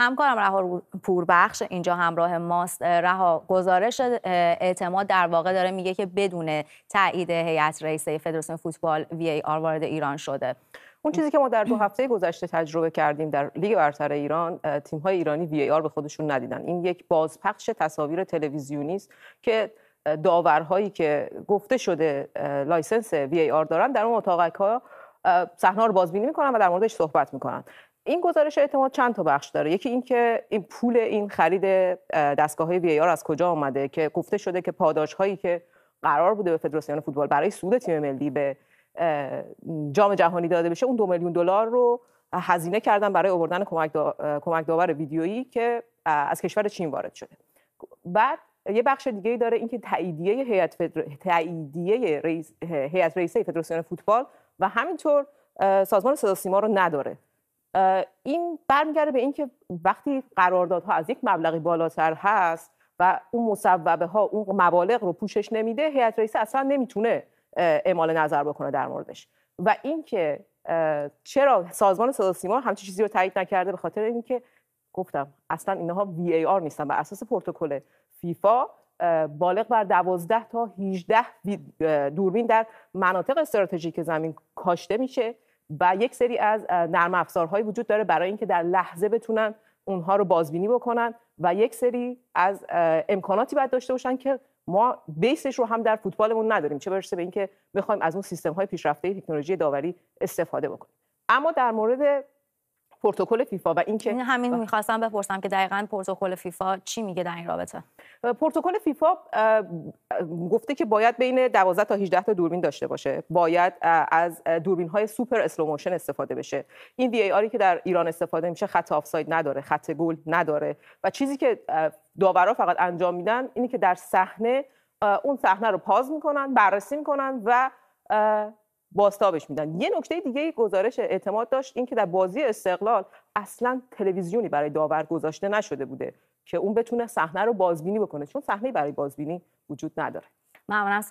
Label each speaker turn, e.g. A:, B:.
A: همکارم رها پوربخش اینجا همراه ماست رها گزارش اعتماد در واقع داره میگه که بدون تایید هیئت رئیسه فدراسیون فوتبال وی ای آر وارد ایران شده اون چیزی که ما در دو هفته گذشته تجربه کردیم در لیگ برتر ایران های ایرانی وی ای آر به خودشون ندیدن این یک بازپخش تصاویر تلویزیونی است که داورهایی که گفته شده لایسنس وی ای آر دارن در اون اتاقک ها صحنه رو بازبینی میکنن و در موردش صحبت میکنن این گزارش اعتماد چند تا بخش داره یکی اینکه این پول این خرید دستگاه های وی آر از کجا آمده که گفته شده که پاداش هایی که قرار بوده به فدراسیون فوتبال برای سود تیم ملی به جام جهانی داده بشه اون دو میلیون دلار رو هزینه کردن برای آوردن کمک, داور ویدیویی که از کشور چین وارد شده بعد یه بخش دیگه ای داره اینکه تاییدیه هیئت فدر... تاییدیه رئیس هیئت رئیسه فدراسیون فوتبال و همینطور سازمان صدا سیما رو نداره این برمیگرده به اینکه وقتی قراردادها از یک مبلغی بالاتر هست و اون مصوبه ها اون مبالغ رو پوشش نمیده هیئت رئیسه اصلا نمیتونه اعمال نظر بکنه در موردش و اینکه چرا سازمان صدا سیما همچین چیزی رو تایید نکرده به خاطر اینکه گفتم اصلا اینها وی ای آر نیستن بر اساس پروتکل فیفا بالغ بر دوازده تا 18 دوربین در مناطق استراتژیک زمین کاشته میشه و یک سری از نرم افزارهایی وجود داره برای اینکه در لحظه بتونن اونها رو بازبینی بکنن و یک سری از امکاناتی باید داشته باشن که ما بیسش رو هم در فوتبالمون نداریم چه برسه به اینکه بخوایم از اون سیستم های پیشرفته تکنولوژی داوری استفاده بکنیم اما در مورد پروتکل فیفا و اینکه این همین میخواستم بپرسم که دقیقا پروتکل فیفا چی میگه در این رابطه پروتکل فیفا گفته که باید بین 12 تا 18 تا دوربین داشته باشه باید از دوربین های سوپر موشن استفاده بشه این وی آری که در ایران استفاده میشه خط آفساید نداره خط گل نداره و چیزی که داورا فقط انجام میدن اینی که در صحنه اون صحنه رو پاز میکنن بررسی میکنن و باستابش میدن یه نکته دیگه گزارش اعتماد داشت اینکه در بازی استقلال اصلا تلویزیونی برای داور گذاشته نشده بوده که اون بتونه صحنه رو بازبینی بکنه چون صحنه برای بازبینی وجود نداره ممنون